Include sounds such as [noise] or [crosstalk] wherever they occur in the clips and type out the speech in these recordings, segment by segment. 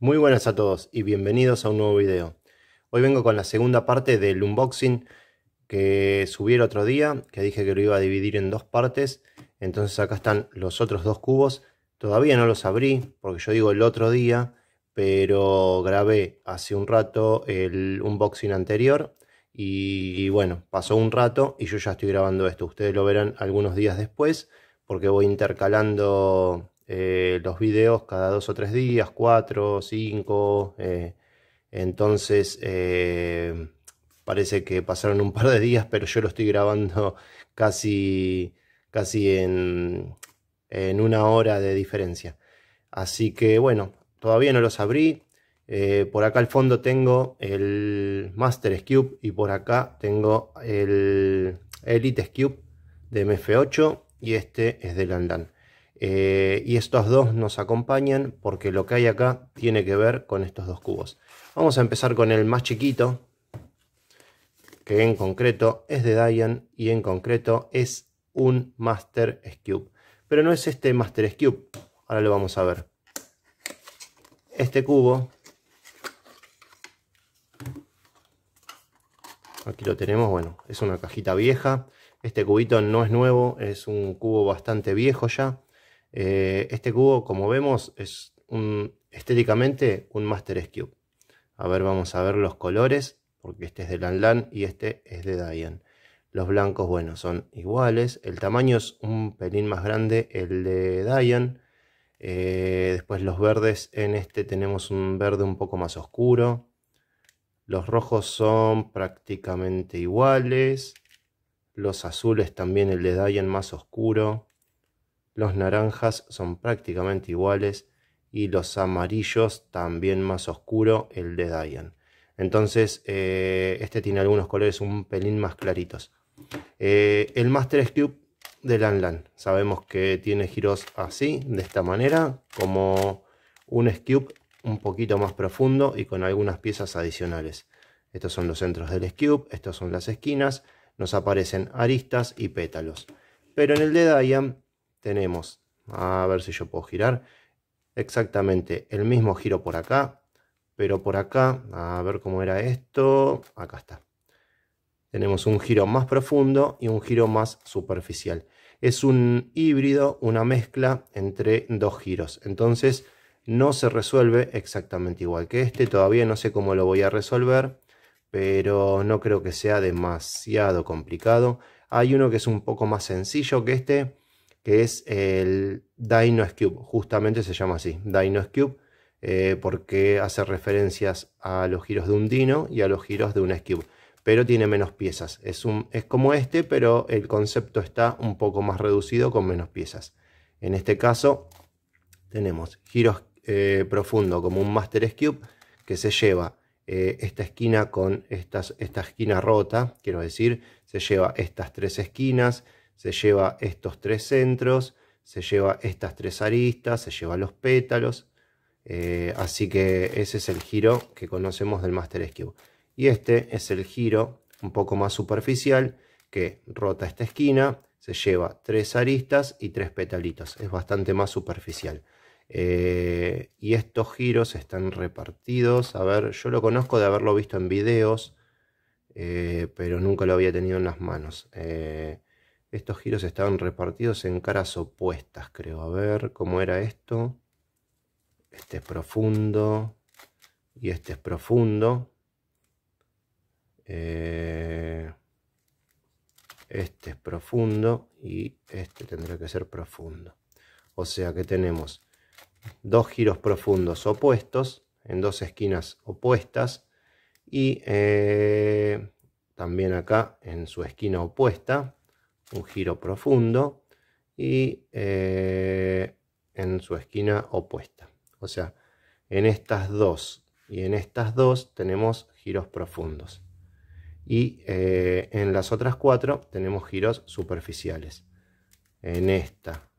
Muy buenas a todos y bienvenidos a un nuevo video. Hoy vengo con la segunda parte del unboxing que subí el otro día, que dije que lo iba a dividir en dos partes. Entonces acá están los otros dos cubos. Todavía no los abrí porque yo digo el otro día, pero grabé hace un rato el unboxing anterior. Y, bueno, pasó un rato y yo ya estoy grabando esto. Ustedes lo verán algunos días después porque voy intercalando eh, los videos cada dos o tres días, cuatro, cinco. Eh, entonces, eh, parece que pasaron un par de días, pero yo lo estoy grabando [laughs] casi, casi en, en una hora de diferencia. Así que bueno, todavía no los abrí. por acá al fondo tengo el Master Cube y por acá tengo el Elite Cube de MF8 y este es del Andan eh, y estos dos nos acompañan porque lo que hay acá tiene que ver con estos dos cubos. Vamos a empezar con el más chiquito, que en concreto es de Dian y en concreto es un Master Cube. Pero no es este Master Cube, ahora lo vamos a ver. Este cubo, aquí lo tenemos, bueno, es una cajita vieja. Este cubito no es nuevo, es un cubo bastante viejo ya. Eh, este cubo, como vemos, es estéticamente un Master Cube. A ver, vamos a ver los colores, porque este es de Lan y este es de Dian. Los blancos, bueno, son iguales. El tamaño es un pelín más grande el de Dian. Eh, después los verdes, en este tenemos un verde un poco más oscuro. Los rojos son prácticamente iguales. Los azules también, el de Dian más oscuro los naranjas son prácticamente iguales y los amarillos también más oscuro el de Diane. Entonces eh, este tiene algunos colores un pelín más claritos. Eh, el Master Cube de Lanlan. Sabemos que tiene giros así, de esta manera, como un Cube un poquito más profundo y con algunas piezas adicionales. Estos son los centros del Cube, estas son las esquinas, nos aparecen aristas y pétalos. Pero en el de Diane tenemos, a ver si yo puedo girar, exactamente el mismo giro por acá, pero por acá, a ver cómo era esto, acá está. Tenemos un giro más profundo y un giro más superficial. Es un híbrido, una mezcla entre dos giros. Entonces no se resuelve exactamente igual que este. Todavía no sé cómo lo voy a resolver, pero no creo que sea demasiado complicado. Hay uno que es un poco más sencillo que este, que es el Dino Cube, justamente se llama así, Dino Cube, eh, porque hace referencias a los giros de un Dino y a los giros de un Cube, pero tiene menos piezas, es, como este, pero el concepto está un poco más reducido con menos piezas. En este caso tenemos giros profundos eh, profundo como un Master Cube que se lleva eh, esta esquina con esta esquina rota, quiero decir, se lleva estas tres esquinas, se lleva estos tres centros, se lleva estas tres aristas, se lleva los pétalos. Eh, así que ese es el giro que conocemos del Master Cube. Y este es el giro un poco más superficial que rota esta esquina, se lleva tres aristas y tres petalitos. Es bastante más superficial. Eh, y estos giros están repartidos. A ver, yo lo conozco de haberlo visto en videos, eh, pero nunca lo había tenido en las manos. Estos giros estaban repartidos en caras opuestas, creo. A ver cómo era esto. Este es profundo. Y este es profundo. Eh, este es profundo. Y este tendrá que ser profundo. O sea que tenemos dos giros profundos opuestos. En dos esquinas opuestas. Y eh, también acá en su esquina opuesta un giro profundo y eh, en su esquina opuesta. O sea, en estas dos y en estas dos tenemos giros profundos. Y eh, en las otras cuatro tenemos giros superficiales. En esta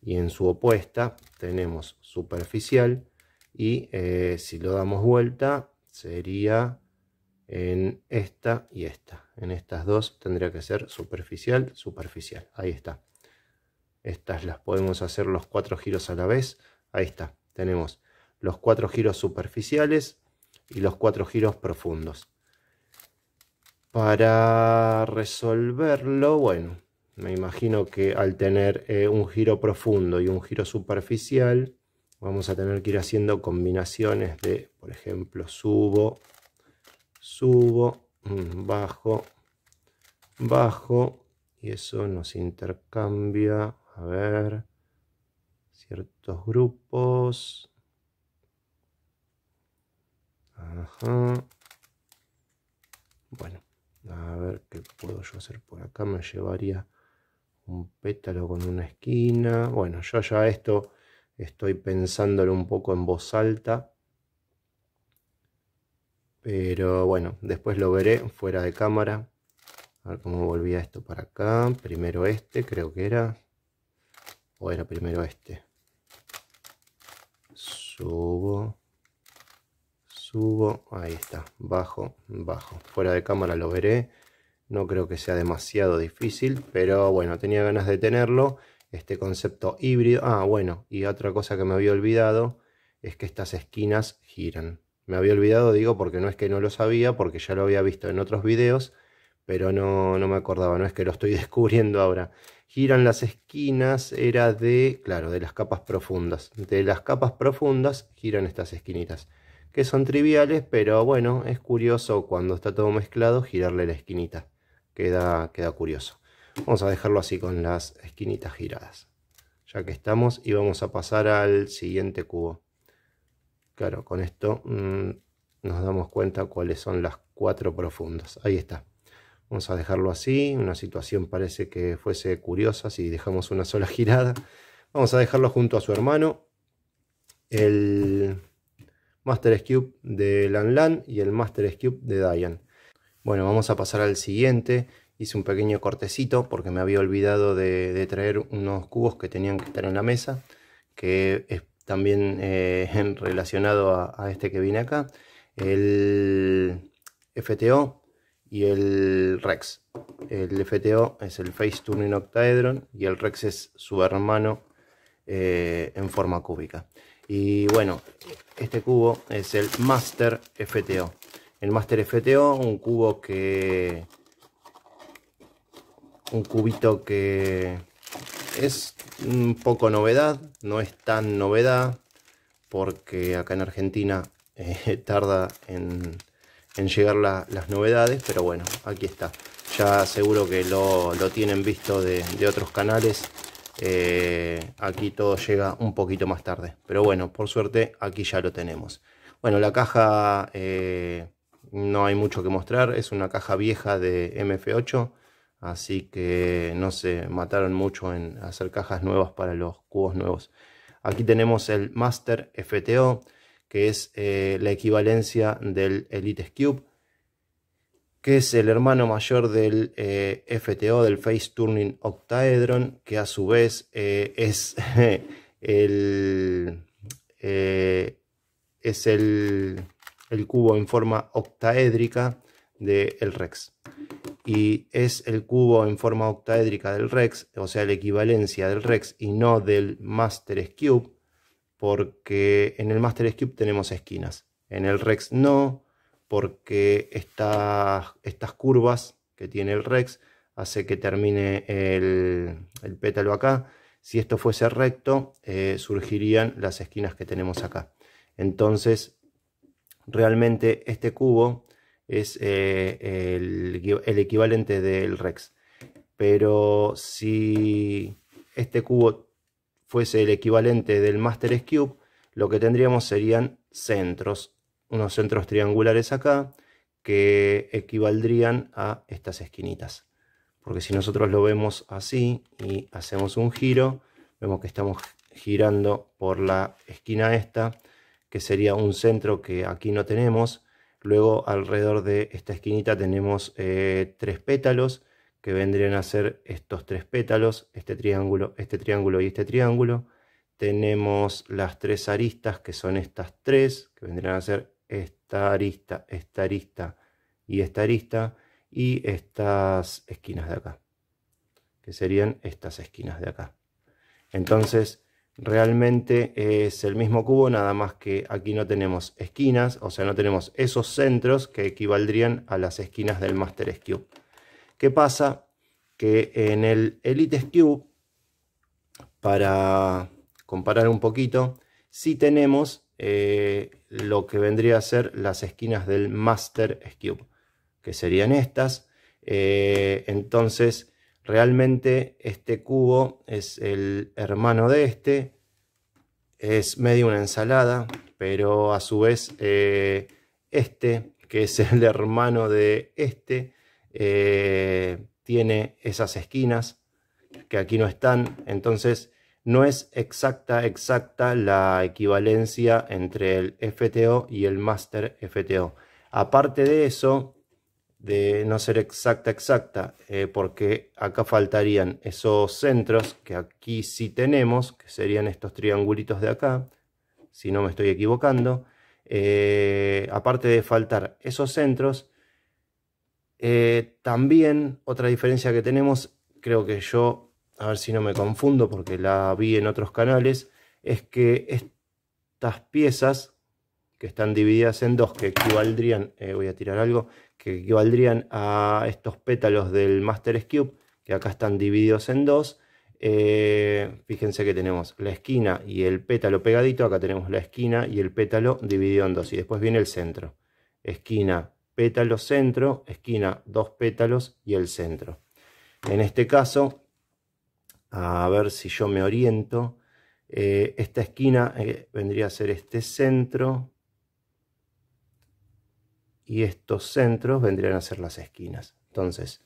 y en su opuesta tenemos superficial y eh, si lo damos vuelta sería en esta y esta. En estas dos tendría que ser superficial, superficial. Ahí está. Estas las podemos hacer los cuatro giros a la vez. Ahí está. Tenemos los cuatro giros superficiales y los cuatro giros profundos. Para resolverlo, bueno, me imagino que al tener eh, un giro profundo y un giro superficial, vamos a tener que ir haciendo combinaciones de, por ejemplo, subo, subo, mm, bajo, bajo, y eso nos intercambia, a ver, ciertos grupos. Bueno, a ver qué puedo yo hacer por acá. Me llevaría un pétalo con una esquina. Bueno, yo ya esto estoy pensándolo un poco en voz alta. Pero bueno, después lo veré fuera de cámara. A ver cómo volvía esto para acá. Primero este, creo que era. O era primero este. Subo. Subo. Ahí está. Bajo, bajo. Fuera de cámara lo veré. No creo que sea demasiado difícil. Pero bueno, tenía ganas de tenerlo. Este concepto híbrido. Ah, bueno. Y otra cosa que me había olvidado es que estas esquinas giran. Me había olvidado, digo, porque no es que no lo sabía, porque ya lo había visto en otros videos, pero no, no me acordaba, no es que lo estoy [laughs] descubriendo ahora. Giran las esquinas, era de, claro, de las capas profundas. De las capas profundas giran estas esquinitas, que son triviales, pero bueno, es curioso cuando está todo mezclado girarle la esquinita. Queda, queda curioso. Vamos a dejarlo así con las esquinitas giradas. Ya que estamos y vamos a pasar al siguiente cubo. Claro, con esto mm, nos damos cuenta cuáles son las cuatro profundas. Ahí está. Vamos a dejarlo así. Una situación parece que fuese curiosa si dejamos una sola girada. Vamos a dejarlo junto a su hermano. El Master Cube de Lan Lan y el Master Cube de Diane. Bueno, vamos a pasar al siguiente. Hice un pequeño cortecito porque me había olvidado de, traer unos cubos que tenían que estar en la mesa. Que también eh, [laughs] relacionado a, este que viene acá, el FTO y el REX. El FTO es el Face Turning Octahedron y el REX es su hermano eh, en forma cúbica. Y bueno, este cubo es el Master FTO. El Master FTO, un cubo que... Un cubito que es un poco novedad, no es tan novedad, porque acá en Argentina eh, [laughs] tarda en, llegar las novedades, pero bueno, aquí está. Ya seguro que lo, tienen visto de, otros canales. Eh, aquí todo llega un poquito más tarde. Pero bueno, por suerte aquí ya lo tenemos. Bueno, la caja eh, no hay mucho que mostrar. Es una caja vieja de MF8 Así que no se mataron mucho en hacer cajas nuevas para los cubos nuevos. Aquí tenemos el Master FTO, que es eh, la equivalencia del Elite Cube, que es el hermano mayor del eh, FTO, del Face Turning Octaedron, que a su vez eh, [laughs] es, el, es el, cubo en forma octaédrica del Rex y es el cubo en forma octaédrica del Rex, o sea, la equivalencia del Rex y no del Master Cube, porque en el Master Cube tenemos esquinas, en el Rex no, porque estas curvas que tiene el Rex hace que termine el, pétalo acá. Si esto fuese recto, eh, surgirían las esquinas que tenemos acá. Entonces, realmente este cubo es eh, el, el, equivalente del rex. Pero si este cubo fuese el equivalente del master cube, lo que tendríamos serían centros, unos centros triangulares acá que equivaldrían a estas esquinitas. Porque si nosotros lo vemos así y hacemos un giro, vemos que estamos girando por la esquina esta, que sería un centro que aquí no tenemos, Luego alrededor de esta esquinita tenemos eh, tres pétalos que vendrían a ser estos tres pétalos, este triángulo, este triángulo y este triángulo. Tenemos las tres aristas que son estas tres, que vendrían a ser esta arista, esta arista y esta arista. Y estas esquinas de acá, que serían estas esquinas de acá. Entonces realmente es el mismo cubo, nada más que aquí no tenemos esquinas, o sea, no tenemos esos centros que equivaldrían a las esquinas del Master Cube. ¿Qué pasa? Que en el Elite Cube, para comparar un poquito, sí tenemos eh, lo que vendría a ser las esquinas del Master Cube, que serían estas. Eh, entonces, Realmente este cubo es el hermano de este. Es medio una ensalada, pero a su vez eh, este, que es el [laughs] hermano de este, eh, tiene esas esquinas que aquí no están. Entonces no es exacta, exacta la equivalencia entre el FTO y el Master FTO. Aparte de eso, de no ser exacta, exacta, eh, porque acá faltarían esos centros que aquí sí tenemos, que serían estos triangulitos de acá, si no me estoy equivocando. Eh, aparte de faltar esos centros, eh, también otra diferencia que tenemos, creo que yo, a ver si no me confundo porque la vi en otros canales, es que estas piezas que están divididas en dos, que equivaldrían, voy a tirar algo, que equivaldrían a estos pétalos del Master Cube, que acá están divididos en dos. Eh, fíjense que tenemos la esquina y el pétalo pegadito, acá tenemos la esquina y el pétalo dividido en dos, y después viene el centro. Esquina, pétalo, centro, esquina, dos pétalos y el centro. En este caso, a ver si yo me oriento, eh, esta esquina eh, vendría a ser este centro, y estos centros vendrían a ser las esquinas. Entonces,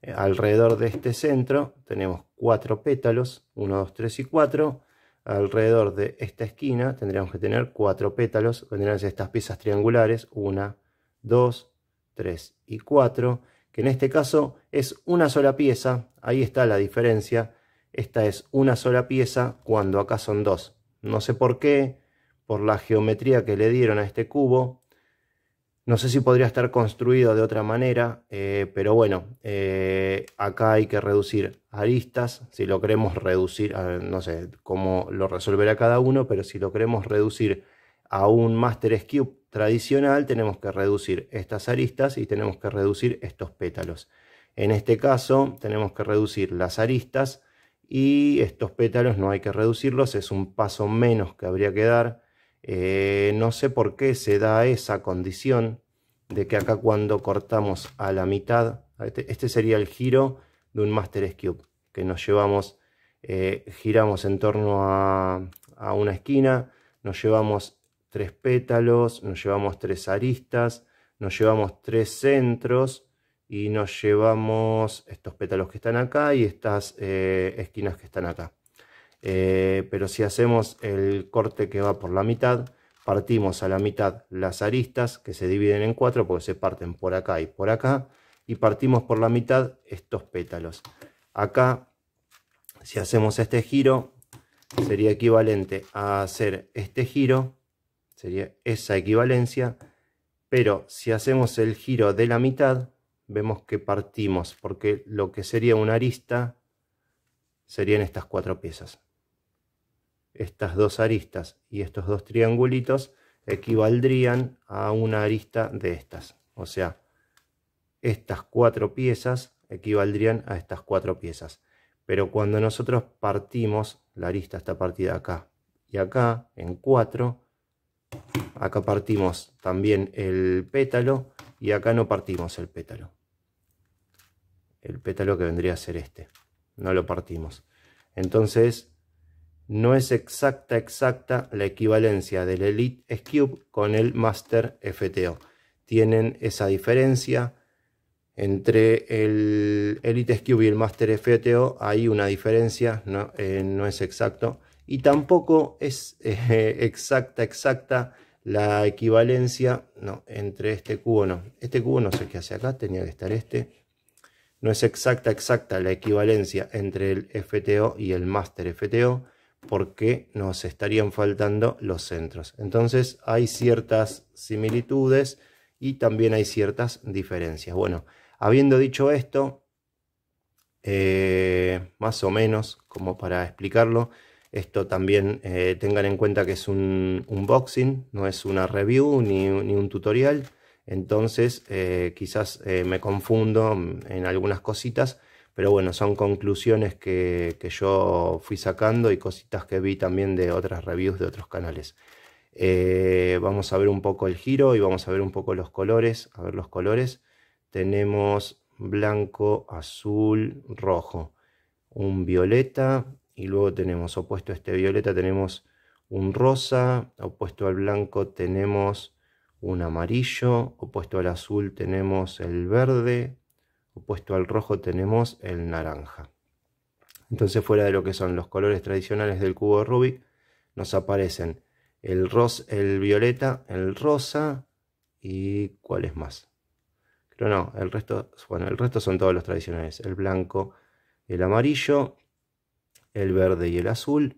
eh, alrededor de este centro tenemos cuatro pétalos, 1, 2, 3 y 4. Alrededor de esta esquina tendríamos que tener cuatro pétalos, vendrían a ser estas piezas triangulares, 1, 2, 3 y 4, que en este caso es una sola pieza, ahí está la diferencia, esta es una sola pieza cuando acá son dos. No sé por qué, por la geometría que le dieron a este cubo, no sé si podría estar construido de otra manera, eh, pero bueno, eh, acá hay que reducir aristas, si lo queremos reducir, no sé cómo lo resolverá cada uno, pero si lo queremos reducir a un Master Cube tradicional, tenemos que reducir estas aristas y tenemos que reducir estos pétalos. En este caso, tenemos que reducir las aristas y estos pétalos no hay que reducirlos, es un paso menos que habría que dar eh, no sé por qué se da esa condición de que acá cuando cortamos a la mitad, este, este, sería el giro de un Master Cube, que nos llevamos, eh, giramos en torno a, una esquina, nos llevamos tres pétalos, nos llevamos tres aristas, nos llevamos tres centros y nos llevamos estos pétalos que están acá y estas eh, esquinas que están acá. Eh, pero si hacemos el corte que va por la mitad, partimos a la mitad las aristas que se dividen en cuatro porque se parten por acá y por acá, y partimos por la mitad estos pétalos. Acá, si hacemos este giro, sería equivalente a hacer este giro, sería esa equivalencia, pero si hacemos el giro de la mitad, vemos que partimos, porque lo que sería una arista serían estas cuatro piezas estas dos aristas y estos dos triangulitos equivaldrían a una arista de estas. O sea, estas cuatro piezas equivaldrían a estas cuatro piezas. Pero cuando nosotros partimos, la arista está partida acá y acá, en cuatro, acá partimos también el pétalo y acá no partimos el pétalo. El pétalo que vendría a ser este, no lo partimos. Entonces no es exacta exacta la equivalencia del Elite cube con el Master FTO. Tienen esa diferencia entre el Elite cube y el Master FTO, hay una diferencia, eh, no, es exacto. Y tampoco es eh, exacta exacta la equivalencia no, entre este cubo, no. Este cubo no sé qué hace acá, tenía que estar este no es exacta exacta la equivalencia entre el FTO y el Master FTO porque nos estarían faltando los centros. Entonces hay ciertas similitudes y también hay ciertas diferencias. Bueno, habiendo dicho esto, eh, más o menos como para explicarlo, esto también eh, tengan en cuenta que es un unboxing, no es una review ni, un tutorial. Entonces eh, quizás me confundo en algunas cositas, pero bueno, son conclusiones que, yo fui sacando y cositas que vi también de otras reviews de otros canales. Eh, vamos a ver un poco el giro y vamos a ver un poco los colores. A ver los colores. Tenemos blanco, azul, rojo. Un violeta y luego tenemos opuesto a este violeta tenemos un rosa. Opuesto al blanco tenemos un amarillo. Opuesto al azul tenemos el verde. Opuesto al rojo tenemos el naranja. Entonces fuera de lo que son los colores tradicionales del cubo de Rubik, nos aparecen el, ros el violeta, el rosa y ¿cuál es más. Pero no, el resto, bueno, el resto son todos los tradicionales. El blanco, el amarillo, el verde y el azul,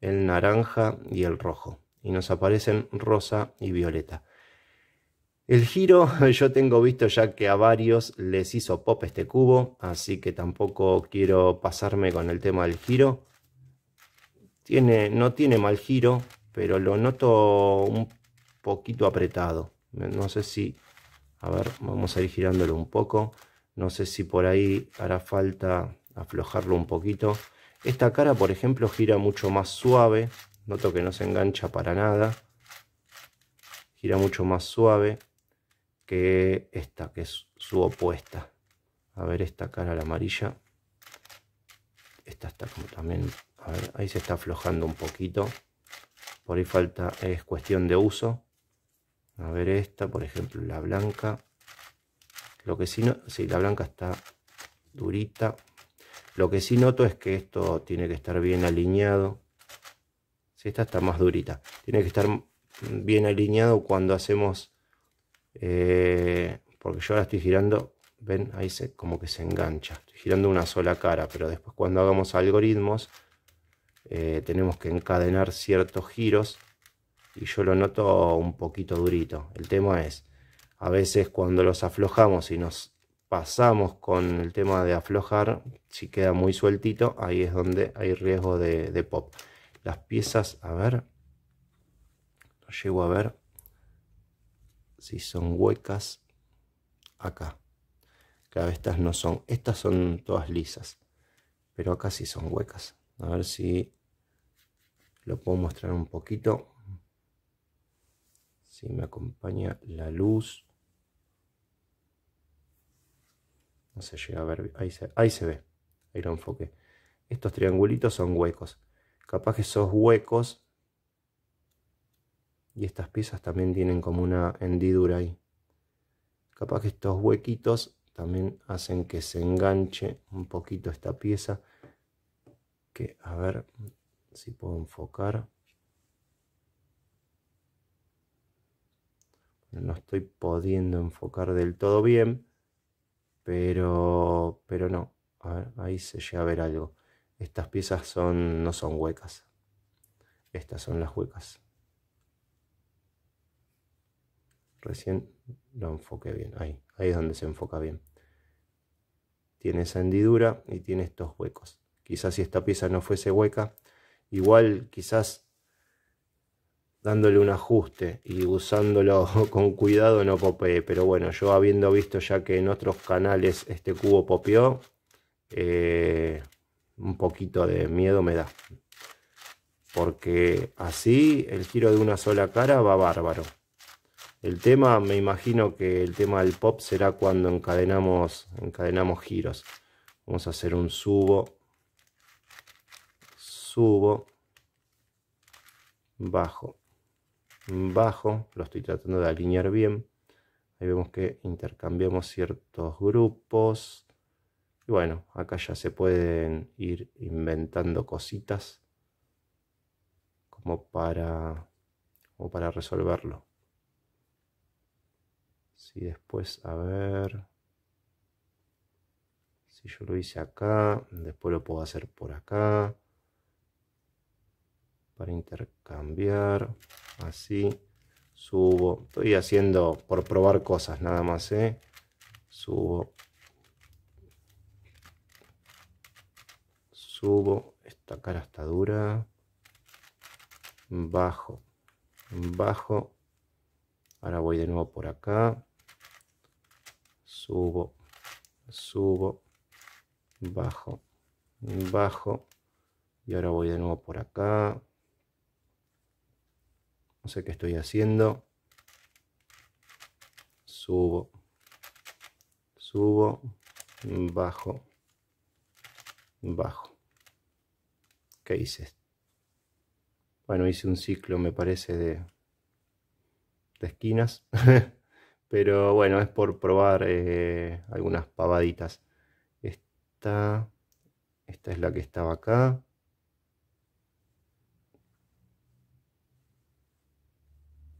el naranja y el rojo. Y nos aparecen rosa y violeta. El giro, [laughs] yo tengo visto ya que a varios les hizo pop este cubo, así que tampoco quiero pasarme con el tema del giro. Tiene, no tiene mal giro, pero lo noto un poquito apretado. No sé si, a ver, vamos a ir girándolo un poco. No sé si por ahí hará falta aflojarlo un poquito. Esta cara, por ejemplo, gira mucho más suave. Noto que no se engancha para nada. Gira mucho más suave esta, que es su opuesta. A ver, esta cara la amarilla. Esta está como también... ahí se está aflojando un poquito. Por ahí falta, es cuestión de uso. A ver esta, por ejemplo, la blanca. Lo que sí, no, si la blanca está durita. Lo que sí noto es que esto tiene que estar bien alineado. Si esta está más durita. Tiene que estar bien alineado cuando hacemos eh, porque yo ahora estoy girando, ven, ahí se, como que se engancha, estoy girando una sola cara, pero después cuando hagamos algoritmos, eh, tenemos que encadenar ciertos giros y yo lo noto un poquito durito. El tema es, a veces cuando los aflojamos y nos pasamos con el tema de aflojar, si queda muy sueltito, ahí es donde hay riesgo de, de pop. Las piezas, a ver, no llego a ver, si son huecas acá. Claro, estas no son, estas son todas lisas, pero acá sí son huecas. A ver si lo puedo mostrar un poquito. Si me acompaña la luz. No se llega a ver, ahí se, ve, ahí lo enfoque. Estos triangulitos son huecos. Capaz que esos huecos y estas piezas también tienen como una hendidura ahí. Capaz que estos huequitos también hacen que se enganche un poquito esta pieza. Que a ver si puedo enfocar. No estoy pudiendo enfocar del todo bien. Pero, pero no. ahí se llega a ver algo. Estas piezas son, no son huecas. Estas son las huecas. Recién lo enfoqué bien. Ahí, ahí es donde se enfoca bien. Tiene esa hendidura y tiene estos huecos. Quizás si esta pieza no fuese hueca, igual quizás dándole un ajuste y usándolo [laughs] con cuidado no popee. Pero bueno, yo habiendo visto ya que en otros canales este cubo popeó, eh, un poquito de miedo me da. Porque así el giro de una sola cara va bárbaro. El tema, me imagino que el tema del pop será cuando encadenamos, encadenamos giros. Vamos a hacer un subo, subo, bajo, bajo. Lo estoy tratando de alinear bien. Ahí vemos que intercambiamos ciertos grupos. Y bueno, acá ya se pueden ir inventando cositas como para, como para resolverlo. Si después, a ver. Si yo lo hice acá, después lo puedo hacer por acá. Para intercambiar. Así. Subo. Estoy haciendo por probar cosas nada más. ¿eh? Subo. Subo. Esta cara está dura. Bajo. Bajo. Ahora voy de nuevo por acá subo, subo, bajo, bajo. Y ahora voy de nuevo por acá. No sé qué estoy haciendo. Subo, subo, bajo, bajo. ¿Qué hice? Bueno, hice un ciclo, me parece, de, de esquinas. [laughs] Pero bueno, es por probar eh, algunas pavaditas. Esta, esta es la que estaba acá.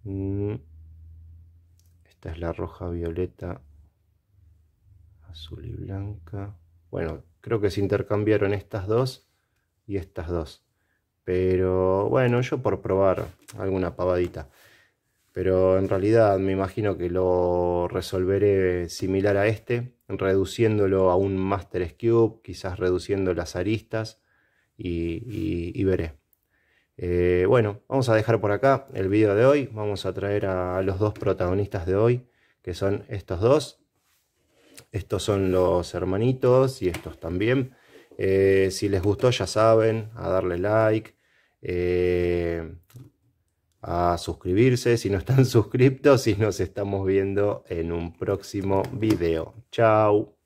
Mm. Esta es la roja, violeta, azul y blanca. Bueno, creo que se intercambiaron estas dos y estas dos. Pero bueno, yo por probar alguna pavadita pero en realidad me imagino que lo resolveré similar a este, reduciéndolo a un Master Cube, quizás reduciendo las aristas y, veré. Eh, bueno, vamos a dejar por acá el video de hoy, vamos a traer a los dos protagonistas de hoy, que son estos dos. Estos son los hermanitos y estos también. Eh, si les gustó ya saben, a darle like. Eh, a suscribirse si no están [laughs] suscriptos y nos estamos viendo en un próximo vídeo Chao.